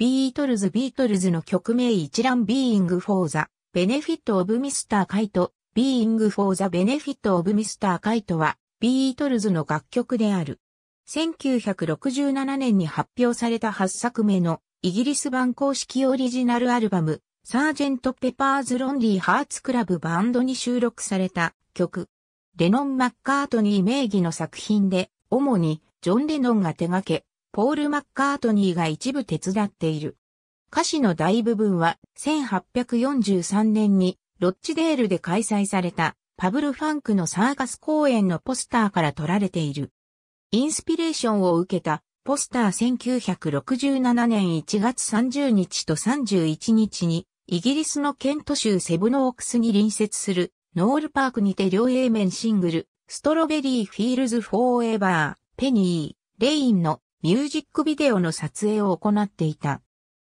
ビートルズビートルズの曲名一覧ビーイングフォーザ、ベネフィットオブミスターカイト、ビーイングフォーザベネフィットオブミスターカイトは、ビートルズの楽曲である。1967年に発表された8作目のイギリス版公式オリジナルアルバム、サージェント・ペパーズ・ロンリー・ハーツ・クラブ・バンドに収録された曲。レノン・マッカートニー名義の作品で、主にジョン・レノンが手掛け、ポール・マッカートニーが一部手伝っている。歌詞の大部分は1843年にロッチデールで開催されたパブル・ファンクのサーカス公演のポスターから取られている。インスピレーションを受けたポスター1967年1月30日と31日にイギリスのケント州セブノークスに隣接するノールパークにて両 A 面シングルストロベリーフィールズフォーエバーペニーレインのミュージックビデオの撮影を行っていた。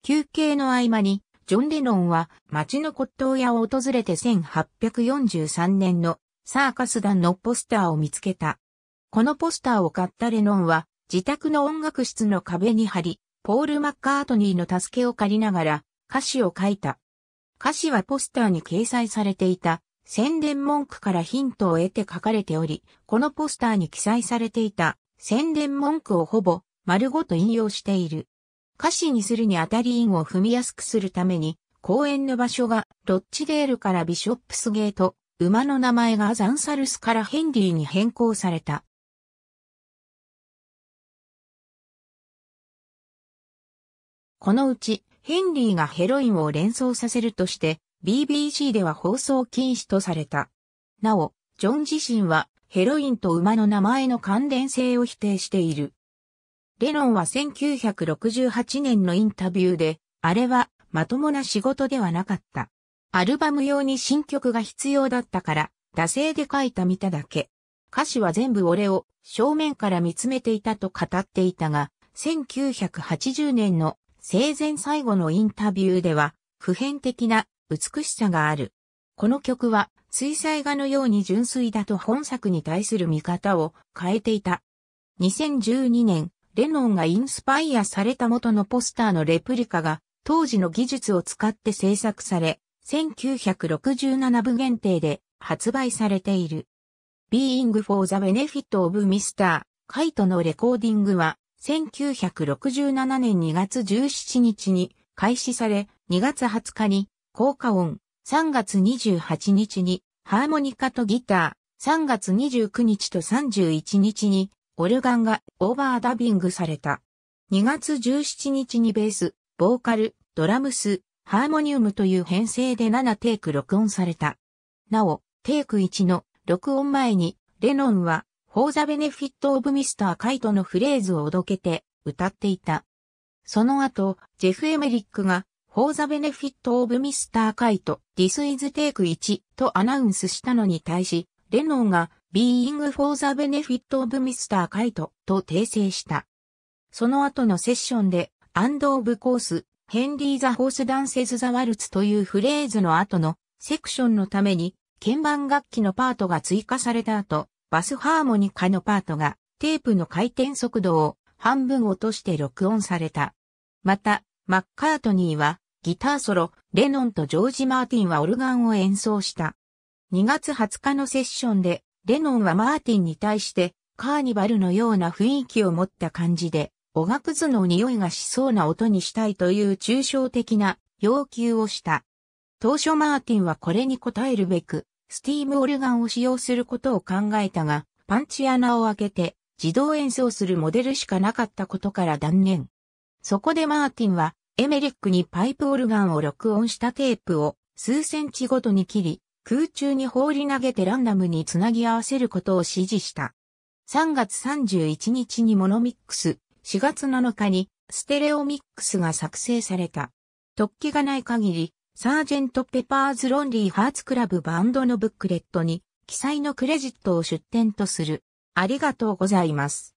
休憩の合間に、ジョン・レノンは街の骨董屋を訪れて1843年のサーカス団のポスターを見つけた。このポスターを買ったレノンは自宅の音楽室の壁に貼り、ポール・マッカートニーの助けを借りながら歌詞を書いた。歌詞はポスターに掲載されていた宣伝文句からヒントを得て書かれており、このポスターに記載されていた宣伝文句をほぼ丸ごと引用している。歌詞にするにあたり韻を踏みやすくするために、公園の場所がロッチデールからビショップスゲート、馬の名前がザンサルスからヘンリーに変更された。このうち、ヘンリーがヘロインを連想させるとして、BBC では放送禁止とされた。なお、ジョン自身はヘロインと馬の名前の関連性を否定している。レロンは1968年のインタビューで、あれはまともな仕事ではなかった。アルバム用に新曲が必要だったから、惰性で書いた見ただけ。歌詞は全部俺を正面から見つめていたと語っていたが、1980年の生前最後のインタビューでは、普遍的な美しさがある。この曲は水彩画のように純粋だと本作に対する見方を変えていた。2012年レノンがインスパイアされた元のポスターのレプリカが、当時の技術を使って制作され、1967部限定で発売されている。Being for the Benefit of Mr. カイトのレコーディングは、1967年2月17日に開始され、2月20日に効果音、3月28日にハーモニカとギター、3月29日と31日にオルガンがオーバーダビングされた。2月17日にベース、ボーカル、ドラムス、ハーモニウムという編成で7テイク録音された。なお、テイク1の録音前に、レノンは、ホーザ・ベネフィット・オブ・ミスター・カイトのフレーズをおどけて歌っていた。その後、ジェフ・エメリックが、ホーザ・ベネフィット・オブ・ミスター・カイト、This is Take 1とアナウンスしたのに対し、レノンが、being for the benefit of Mr. Kite と訂正した。その後のセッションで、アンド・オブ・コース、ヘンリー・ザ・ホース・ダンセズ・ザ・ワルツというフレーズの後のセクションのために、鍵盤楽器のパートが追加された後、バスハーモニカのパートがテープの回転速度を半分落として録音された。また、マッカートニーはギターソロ、レノンとジョージ・マーティンはオルガンを演奏した。2月20日のセッションでレノンはマーティンに対して、カーニバルのような雰囲気を持った感じで、おがくずの匂いがしそうな音にしたいという抽象的な要求をした。当初マーティンはこれに応えるべく、スティームオルガンを使用することを考えたが、パンチ穴を開けて自動演奏するモデルしかなかったことから断念。そこでマーティンはエメリックにパイプオルガンを録音したテープを数センチごとに切り、空中に放り投げてランダムにつなぎ合わせることを指示した。3月31日にモノミックス、4月7日にステレオミックスが作成された。突起がない限り、サージェント・ペパーズ・ロンリー・ハーツ・クラブバンドのブックレットに記載のクレジットを出展とする。ありがとうございます。